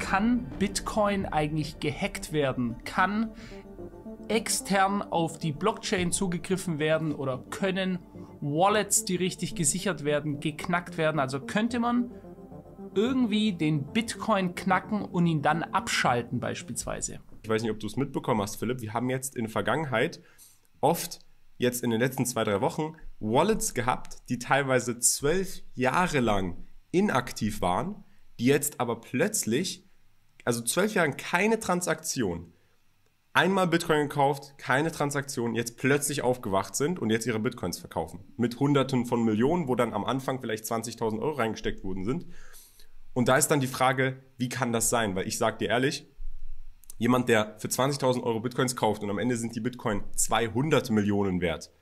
Kann Bitcoin eigentlich gehackt werden? Kann extern auf die Blockchain zugegriffen werden oder können Wallets, die richtig gesichert werden, geknackt werden? Also könnte man irgendwie den Bitcoin knacken und ihn dann abschalten beispielsweise? Ich weiß nicht, ob du es mitbekommen hast, Philipp. Wir haben jetzt in der Vergangenheit oft jetzt in den letzten zwei, drei Wochen Wallets gehabt, die teilweise zwölf Jahre lang inaktiv waren die jetzt aber plötzlich, also zwölf Jahren keine Transaktion, einmal Bitcoin gekauft, keine Transaktion, jetzt plötzlich aufgewacht sind und jetzt ihre Bitcoins verkaufen. Mit Hunderten von Millionen, wo dann am Anfang vielleicht 20.000 Euro reingesteckt worden sind. Und da ist dann die Frage, wie kann das sein? Weil ich sag dir ehrlich, jemand, der für 20.000 Euro Bitcoins kauft und am Ende sind die Bitcoin 200 Millionen wert,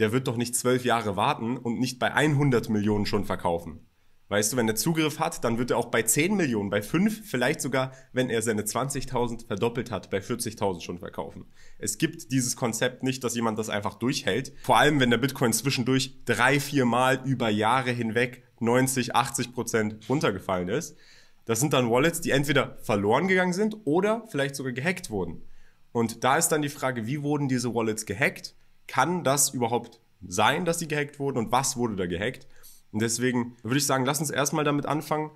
der wird doch nicht zwölf Jahre warten und nicht bei 100 Millionen schon verkaufen. Weißt du, wenn er Zugriff hat, dann wird er auch bei 10 Millionen, bei 5, vielleicht sogar, wenn er seine 20.000 verdoppelt hat, bei 40.000 schon verkaufen. Es gibt dieses Konzept nicht, dass jemand das einfach durchhält. Vor allem, wenn der Bitcoin zwischendurch drei, vier Mal über Jahre hinweg 90, 80 Prozent runtergefallen ist. Das sind dann Wallets, die entweder verloren gegangen sind oder vielleicht sogar gehackt wurden. Und da ist dann die Frage, wie wurden diese Wallets gehackt? Kann das überhaupt sein, dass sie gehackt wurden und was wurde da gehackt? Und deswegen würde ich sagen, lass uns erstmal damit anfangen.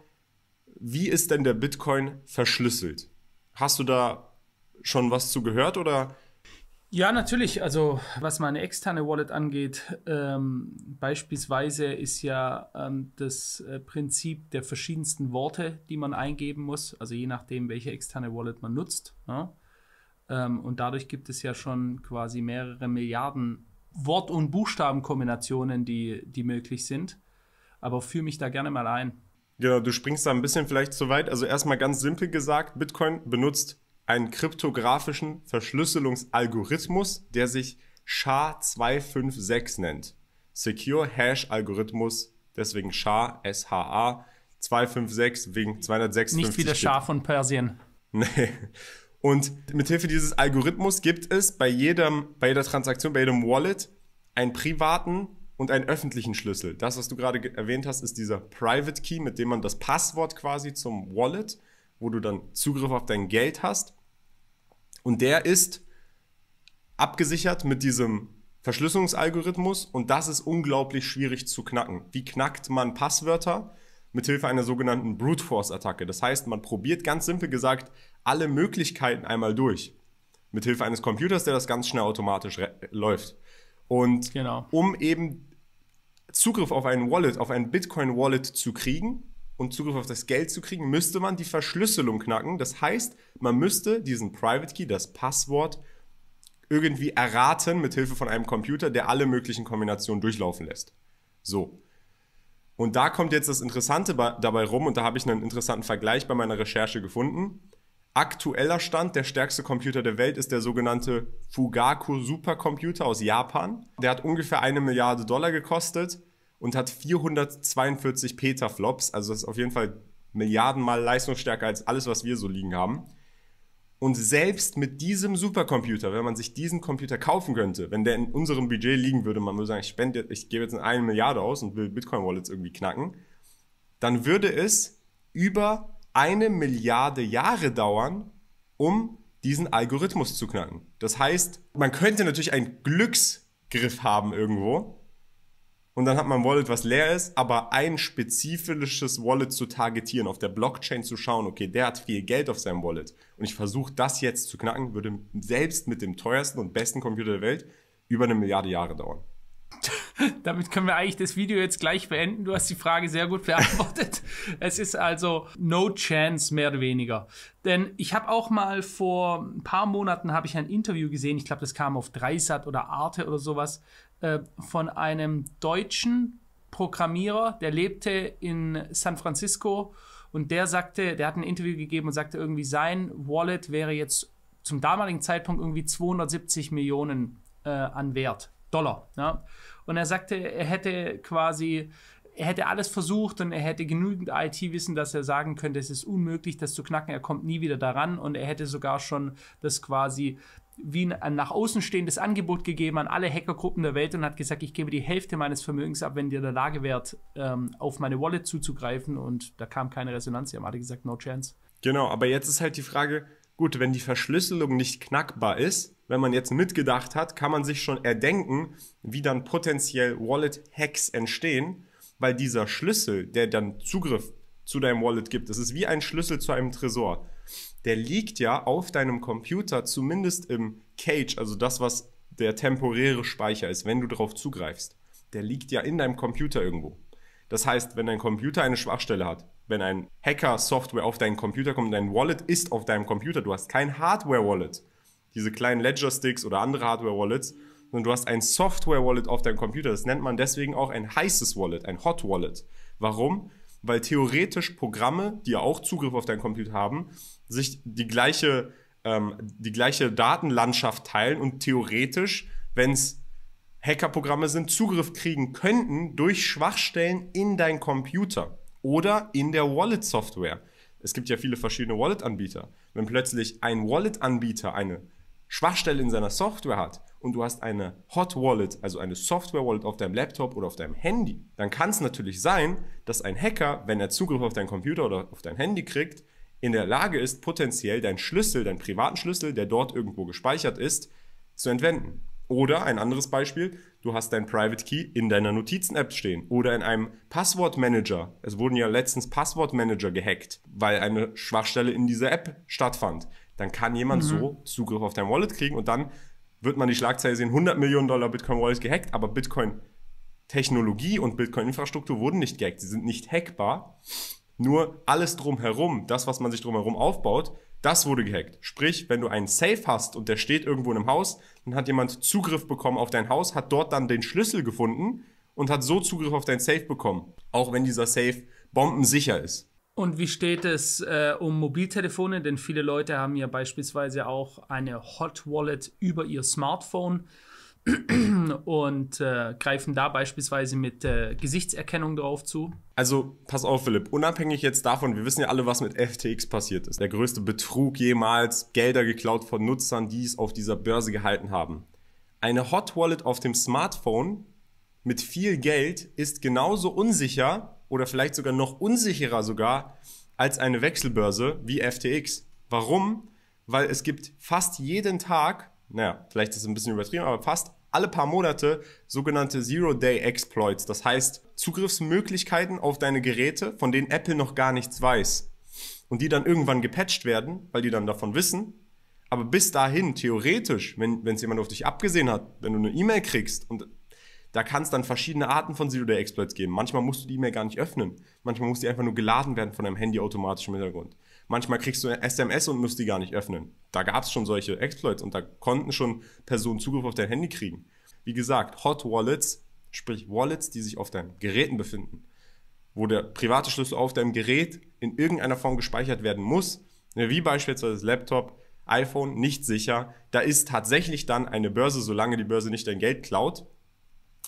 Wie ist denn der Bitcoin verschlüsselt? Hast du da schon was zu gehört oder? Ja, natürlich. Also was meine externe Wallet angeht, ähm, beispielsweise ist ja ähm, das äh, Prinzip der verschiedensten Worte, die man eingeben muss, also je nachdem, welche externe Wallet man nutzt. Ja? Ne? Ähm, und dadurch gibt es ja schon quasi mehrere Milliarden Wort- und Buchstabenkombinationen, die, die möglich sind aber führe mich da gerne mal ein. Genau, du springst da ein bisschen vielleicht zu weit. Also erstmal ganz simpel gesagt, Bitcoin benutzt einen kryptografischen Verschlüsselungsalgorithmus, der sich SHA-256 nennt. Secure Hash Algorithmus, deswegen SHA, SHA, 256 wegen 256. Nicht wie der SHA von Persien. Nee. Und mithilfe dieses Algorithmus gibt es bei, jedem, bei jeder Transaktion, bei jedem Wallet einen privaten und einen öffentlichen Schlüssel. Das, was du gerade erwähnt hast, ist dieser Private Key, mit dem man das Passwort quasi zum Wallet, wo du dann Zugriff auf dein Geld hast. Und der ist abgesichert mit diesem Verschlüsselungsalgorithmus und das ist unglaublich schwierig zu knacken. Wie knackt man Passwörter? Mithilfe einer sogenannten Brute Force Attacke. Das heißt, man probiert ganz simpel gesagt alle Möglichkeiten einmal durch. Mithilfe eines Computers, der das ganz schnell automatisch läuft. Und genau. um eben Zugriff auf einen Wallet, auf einen Bitcoin-Wallet zu kriegen und Zugriff auf das Geld zu kriegen, müsste man die Verschlüsselung knacken. Das heißt, man müsste diesen Private Key, das Passwort, irgendwie erraten mit Hilfe von einem Computer, der alle möglichen Kombinationen durchlaufen lässt. So. Und da kommt jetzt das Interessante dabei rum und da habe ich einen interessanten Vergleich bei meiner Recherche gefunden. Aktueller Stand, der stärkste Computer der Welt ist der sogenannte Fugaku Supercomputer aus Japan. Der hat ungefähr eine Milliarde Dollar gekostet und hat 442 Petaflops. Also das ist auf jeden Fall Milliardenmal leistungsstärker als alles, was wir so liegen haben. Und selbst mit diesem Supercomputer, wenn man sich diesen Computer kaufen könnte, wenn der in unserem Budget liegen würde, man würde sagen, ich, spende, ich gebe jetzt eine Milliarde aus und will Bitcoin-Wallets irgendwie knacken, dann würde es über eine Milliarde Jahre dauern, um diesen Algorithmus zu knacken. Das heißt, man könnte natürlich einen Glücksgriff haben irgendwo und dann hat man ein Wallet, was leer ist, aber ein spezifisches Wallet zu targetieren, auf der Blockchain zu schauen, okay, der hat viel Geld auf seinem Wallet und ich versuche das jetzt zu knacken, würde selbst mit dem teuersten und besten Computer der Welt über eine Milliarde Jahre dauern. Damit können wir eigentlich das Video jetzt gleich beenden. Du hast die Frage sehr gut beantwortet. es ist also no chance mehr oder weniger. Denn ich habe auch mal vor ein paar Monaten habe ich ein Interview gesehen. Ich glaube, das kam auf Dreisat oder Arte oder sowas äh, von einem deutschen Programmierer, der lebte in San Francisco und der sagte, der hat ein Interview gegeben und sagte irgendwie, sein Wallet wäre jetzt zum damaligen Zeitpunkt irgendwie 270 Millionen äh, an Wert. Dollar. Ja? Und er sagte, er hätte quasi, er hätte alles versucht und er hätte genügend IT-Wissen, dass er sagen könnte, es ist unmöglich, das zu knacken, er kommt nie wieder daran und er hätte sogar schon das quasi wie ein nach außen stehendes Angebot gegeben an alle Hackergruppen der Welt und hat gesagt, ich gebe die Hälfte meines Vermögens ab, wenn ihr in der Lage wärt, ähm, auf meine Wallet zuzugreifen und da kam keine Resonanz. Sie haben alle gesagt, no chance. Genau, aber jetzt ist halt die Frage, gut, wenn die Verschlüsselung nicht knackbar ist, wenn man jetzt mitgedacht hat, kann man sich schon erdenken, wie dann potenziell Wallet-Hacks entstehen, weil dieser Schlüssel, der dann Zugriff zu deinem Wallet gibt, das ist wie ein Schlüssel zu einem Tresor, der liegt ja auf deinem Computer, zumindest im Cage, also das, was der temporäre Speicher ist, wenn du darauf zugreifst. Der liegt ja in deinem Computer irgendwo. Das heißt, wenn dein Computer eine Schwachstelle hat, wenn ein Hacker-Software auf deinen Computer kommt, dein Wallet ist auf deinem Computer, du hast kein Hardware-Wallet, diese kleinen Ledger-Sticks oder andere Hardware-Wallets, sondern du hast ein Software-Wallet auf deinem Computer. Das nennt man deswegen auch ein heißes Wallet, ein Hot Wallet. Warum? Weil theoretisch Programme, die ja auch Zugriff auf deinen Computer haben, sich die gleiche, ähm, die gleiche Datenlandschaft teilen und theoretisch, wenn es Hackerprogramme sind, Zugriff kriegen könnten durch Schwachstellen in dein Computer oder in der Wallet-Software. Es gibt ja viele verschiedene Wallet-Anbieter. Wenn plötzlich ein Wallet-Anbieter eine Schwachstelle in seiner Software hat und du hast eine Hot Wallet, also eine Software Wallet auf deinem Laptop oder auf deinem Handy, dann kann es natürlich sein, dass ein Hacker, wenn er Zugriff auf deinen Computer oder auf dein Handy kriegt, in der Lage ist, potenziell deinen Schlüssel, deinen privaten Schlüssel, der dort irgendwo gespeichert ist, zu entwenden. Oder ein anderes Beispiel, du hast deinen Private Key in deiner Notizen-App stehen oder in einem Passwortmanager. Es wurden ja letztens Passwortmanager gehackt, weil eine Schwachstelle in dieser App stattfand dann kann jemand mhm. so Zugriff auf dein Wallet kriegen und dann wird man die Schlagzeile sehen, 100 Millionen Dollar Bitcoin Wallet gehackt, aber Bitcoin Technologie und Bitcoin Infrastruktur wurden nicht gehackt, sie sind nicht hackbar. Nur alles drumherum, das, was man sich drumherum aufbaut, das wurde gehackt. Sprich, wenn du einen Safe hast und der steht irgendwo in einem Haus, dann hat jemand Zugriff bekommen auf dein Haus, hat dort dann den Schlüssel gefunden und hat so Zugriff auf dein Safe bekommen. Auch wenn dieser Safe bombensicher ist. Und wie steht es äh, um Mobiltelefone? Denn viele Leute haben ja beispielsweise auch eine Hot Wallet über ihr Smartphone und äh, greifen da beispielsweise mit äh, Gesichtserkennung drauf zu. Also pass auf, Philipp, unabhängig jetzt davon, wir wissen ja alle, was mit FTX passiert ist. Der größte Betrug jemals, Gelder geklaut von Nutzern, die es auf dieser Börse gehalten haben. Eine Hot Wallet auf dem Smartphone mit viel Geld ist genauso unsicher oder vielleicht sogar noch unsicherer sogar als eine Wechselbörse wie FTX. Warum? Weil es gibt fast jeden Tag, naja, vielleicht ist es ein bisschen übertrieben, aber fast alle paar Monate sogenannte Zero-Day-Exploits. Das heißt, Zugriffsmöglichkeiten auf deine Geräte, von denen Apple noch gar nichts weiß. Und die dann irgendwann gepatcht werden, weil die dann davon wissen. Aber bis dahin, theoretisch, wenn es jemand auf dich abgesehen hat, wenn du eine E-Mail kriegst und da kann es dann verschiedene Arten von Zero-Day-Exploits geben. Manchmal musst du die e gar nicht öffnen. Manchmal muss die einfach nur geladen werden von deinem Handy automatisch im Hintergrund. Manchmal kriegst du SMS und musst die gar nicht öffnen. Da gab es schon solche Exploits und da konnten schon Personen Zugriff auf dein Handy kriegen. Wie gesagt, Hot Wallets, sprich Wallets, die sich auf deinen Geräten befinden, wo der private Schlüssel auf deinem Gerät in irgendeiner Form gespeichert werden muss, ne, wie beispielsweise das Laptop, iPhone, nicht sicher. Da ist tatsächlich dann eine Börse, solange die Börse nicht dein Geld klaut,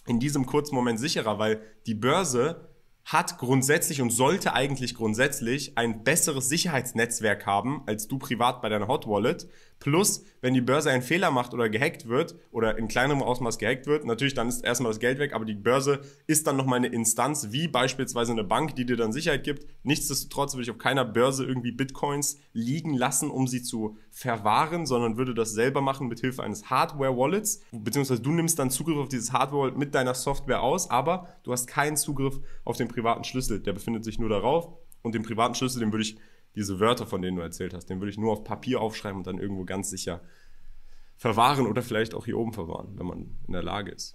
in diesem kurzen Moment sicherer, weil die Börse hat grundsätzlich und sollte eigentlich grundsätzlich ein besseres Sicherheitsnetzwerk haben, als du privat bei deiner Hot Wallet, Plus, wenn die Börse einen Fehler macht oder gehackt wird oder in kleinerem Ausmaß gehackt wird, natürlich dann ist erstmal das Geld weg, aber die Börse ist dann nochmal eine Instanz, wie beispielsweise eine Bank, die dir dann Sicherheit gibt. Nichtsdestotrotz würde ich auf keiner Börse irgendwie Bitcoins liegen lassen, um sie zu verwahren, sondern würde das selber machen mit Hilfe eines Hardware-Wallets, beziehungsweise du nimmst dann Zugriff auf dieses Hardware-Wallet mit deiner Software aus, aber du hast keinen Zugriff auf den privaten Schlüssel. Der befindet sich nur darauf und den privaten Schlüssel, den würde ich diese Wörter, von denen du erzählt hast, den würde ich nur auf Papier aufschreiben und dann irgendwo ganz sicher verwahren oder vielleicht auch hier oben verwahren, wenn man in der Lage ist.